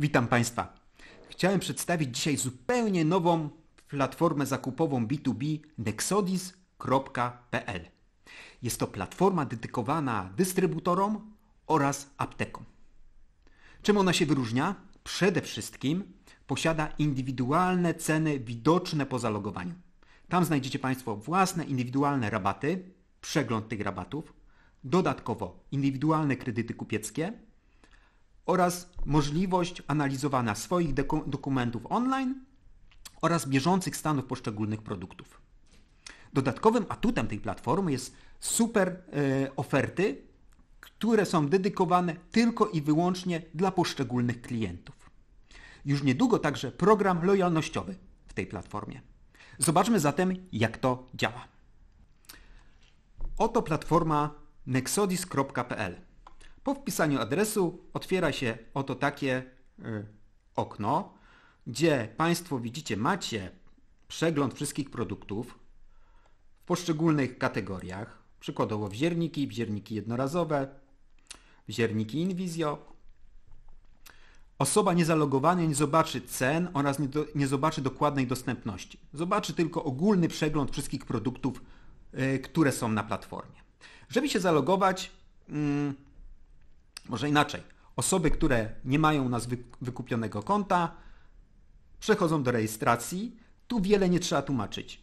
Witam Państwa. Chciałem przedstawić dzisiaj zupełnie nową platformę zakupową B2B nexodis.pl. Jest to platforma dedykowana dystrybutorom oraz aptekom. Czym ona się wyróżnia? Przede wszystkim posiada indywidualne ceny widoczne po zalogowaniu. Tam znajdziecie Państwo własne indywidualne rabaty, przegląd tych rabatów, dodatkowo indywidualne kredyty kupieckie, oraz możliwość analizowania swoich dokumentów online oraz bieżących stanów poszczególnych produktów. Dodatkowym atutem tej platformy jest super e, oferty, które są dedykowane tylko i wyłącznie dla poszczególnych klientów. Już niedługo także program lojalnościowy w tej platformie. Zobaczmy zatem, jak to działa. Oto platforma nexodis.pl. Po wpisaniu adresu otwiera się oto takie y, okno, gdzie Państwo widzicie, macie przegląd wszystkich produktów w poszczególnych kategoriach, przykładowo wzierniki, wzierniki jednorazowe, wzierniki Invisio. Osoba niezalogowana nie zobaczy cen oraz nie, do, nie zobaczy dokładnej dostępności. Zobaczy tylko ogólny przegląd wszystkich produktów, y, które są na platformie. Żeby się zalogować, mm, może inaczej, osoby, które nie mają u nas wykupionego konta, przechodzą do rejestracji. Tu wiele nie trzeba tłumaczyć.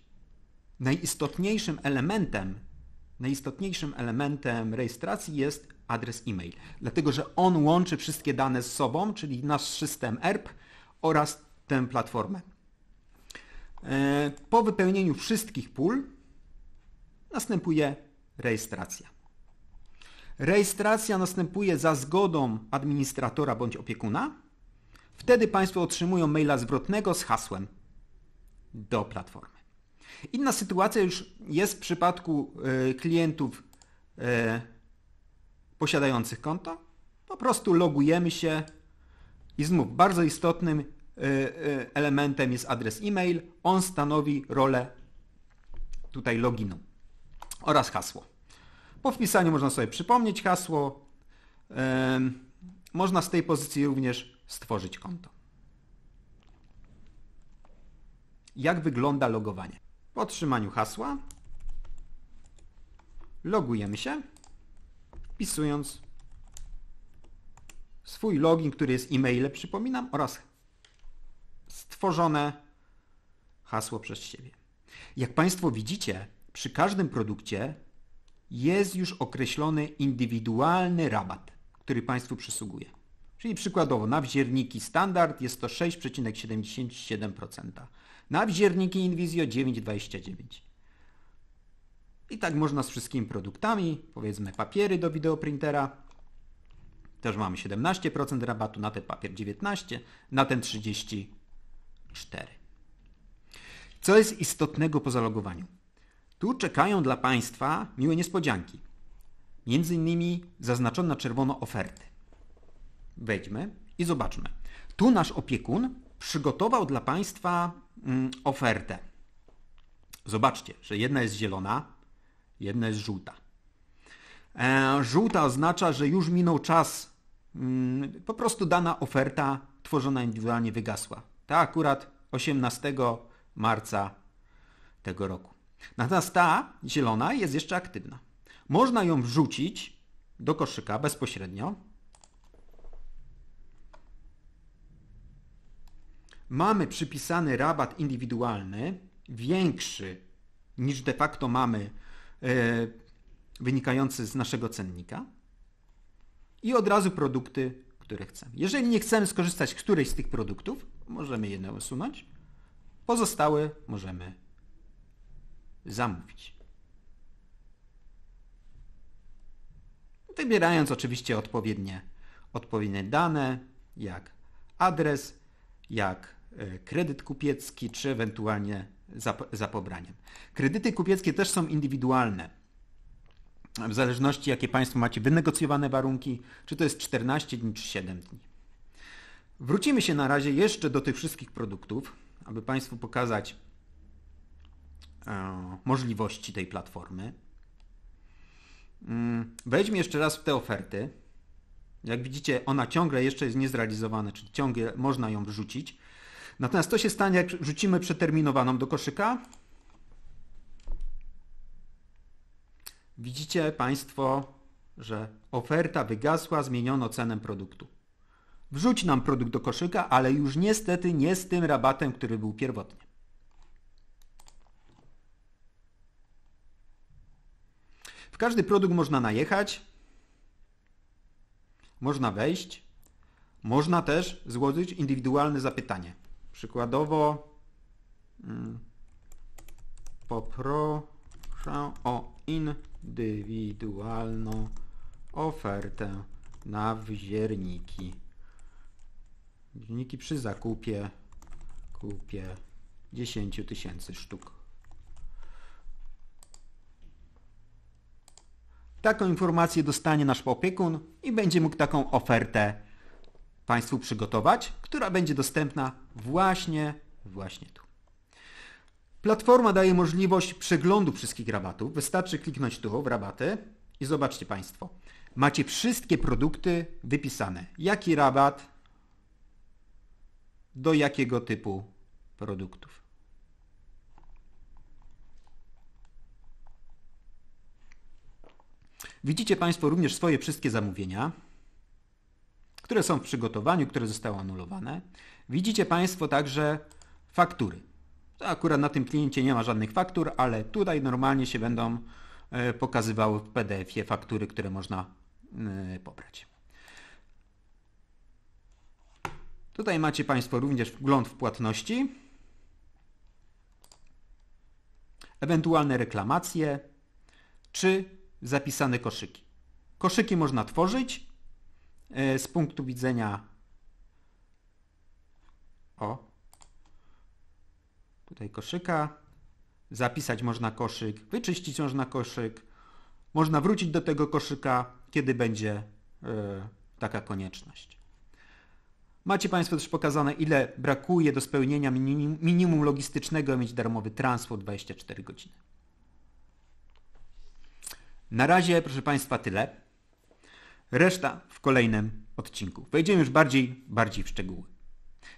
Najistotniejszym elementem, najistotniejszym elementem rejestracji jest adres e-mail, dlatego że on łączy wszystkie dane z sobą, czyli nasz system ERP oraz tę platformę. E, po wypełnieniu wszystkich pól następuje rejestracja. Rejestracja następuje za zgodą administratora bądź opiekuna. Wtedy Państwo otrzymują maila zwrotnego z hasłem do platformy. Inna sytuacja już jest w przypadku e, klientów e, posiadających konto. Po prostu logujemy się i znów bardzo istotnym e, elementem jest adres e-mail. On stanowi rolę tutaj loginu oraz hasło. Po wpisaniu można sobie przypomnieć hasło. Można z tej pozycji również stworzyć konto. Jak wygląda logowanie? Po otrzymaniu hasła logujemy się, wpisując swój login, który jest e-mailem, przypominam, oraz stworzone hasło przez siebie. Jak Państwo widzicie, przy każdym produkcie jest już określony indywidualny rabat, który Państwu przysługuje. Czyli przykładowo na wzierniki standard jest to 6,77%, na wzierniki Invisio 9,29%. I tak można z wszystkimi produktami, powiedzmy papiery do wideoprintera, też mamy 17% rabatu, na ten papier 19%, na ten 34%. Co jest istotnego po zalogowaniu? Tu czekają dla Państwa miłe niespodzianki. Między innymi zaznaczone na czerwono oferty. Wejdźmy i zobaczmy. Tu nasz opiekun przygotował dla Państwa mm, ofertę. Zobaczcie, że jedna jest zielona, jedna jest żółta. E, żółta oznacza, że już minął czas, mm, po prostu dana oferta tworzona indywidualnie wygasła. Ta akurat 18 marca tego roku. Natomiast ta zielona jest jeszcze aktywna. Można ją wrzucić do koszyka bezpośrednio. Mamy przypisany rabat indywidualny, większy niż de facto mamy e, wynikający z naszego cennika i od razu produkty, które chcemy. Jeżeli nie chcemy skorzystać z którejś z tych produktów, możemy jedną usunąć, pozostałe możemy zamówić. Wybierając oczywiście odpowiednie, odpowiednie dane, jak adres, jak e, kredyt kupiecki, czy ewentualnie za, za pobraniem. Kredyty kupieckie też są indywidualne. W zależności, jakie Państwo macie wynegocjowane warunki, czy to jest 14 dni, czy 7 dni. Wrócimy się na razie jeszcze do tych wszystkich produktów, aby Państwu pokazać, E, możliwości tej platformy. Mm, wejdźmy jeszcze raz w te oferty. Jak widzicie, ona ciągle jeszcze jest niezrealizowana, czyli ciągle można ją wrzucić. Natomiast to się stanie, jak rzucimy przeterminowaną do koszyka. Widzicie Państwo, że oferta wygasła, zmieniono cenę produktu. Wrzuć nam produkt do koszyka, ale już niestety nie z tym rabatem, który był pierwotnie. W każdy produkt można najechać, można wejść, można też złożyć indywidualne zapytanie. Przykładowo mm, poproszę o indywidualną ofertę na wzierniki. Wzierniki przy zakupie kupię 10 tysięcy sztuk. Taką informację dostanie nasz opiekun i będzie mógł taką ofertę Państwu przygotować, która będzie dostępna właśnie, właśnie tu. Platforma daje możliwość przeglądu wszystkich rabatów. Wystarczy kliknąć tu w rabaty i zobaczcie Państwo. Macie wszystkie produkty wypisane. Jaki rabat do jakiego typu produktów. Widzicie Państwo również swoje wszystkie zamówienia, które są w przygotowaniu, które zostały anulowane. Widzicie Państwo także faktury. akurat na tym kliencie nie ma żadnych faktur, ale tutaj normalnie się będą e, pokazywały w PDF-ie faktury, które można e, pobrać. Tutaj macie Państwo również wgląd w płatności, ewentualne reklamacje, czy zapisane koszyki. Koszyki można tworzyć e, z punktu widzenia o tutaj koszyka. Zapisać można koszyk, wyczyścić można koszyk. Można wrócić do tego koszyka, kiedy będzie e, taka konieczność. Macie Państwo też pokazane, ile brakuje do spełnienia minimum logistycznego, mieć darmowy transport 24 godziny. Na razie, proszę Państwa, tyle. Reszta w kolejnym odcinku. Wejdziemy już bardziej, bardziej w szczegóły.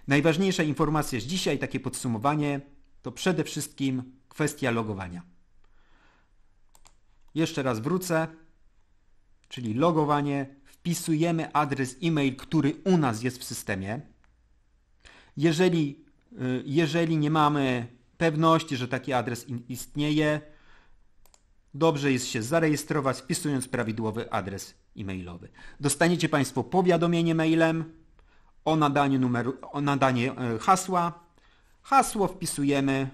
Najważniejsza informacja z dzisiaj, takie podsumowanie, to przede wszystkim kwestia logowania. Jeszcze raz wrócę, czyli logowanie. Wpisujemy adres e-mail, który u nas jest w systemie. Jeżeli, y, jeżeli nie mamy pewności, że taki adres istnieje, dobrze jest się zarejestrować, wpisując prawidłowy adres e-mailowy. Dostaniecie Państwo powiadomienie mailem o nadanie, numeru, o nadanie e, hasła. Hasło wpisujemy,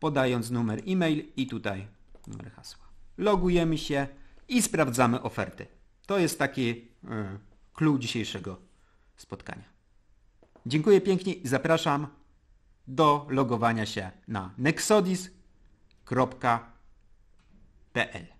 podając numer e-mail i tutaj numer hasła. Logujemy się i sprawdzamy oferty. To jest taki e, clue dzisiejszego spotkania. Dziękuję pięknie i zapraszam do logowania się na nexodis.com بقل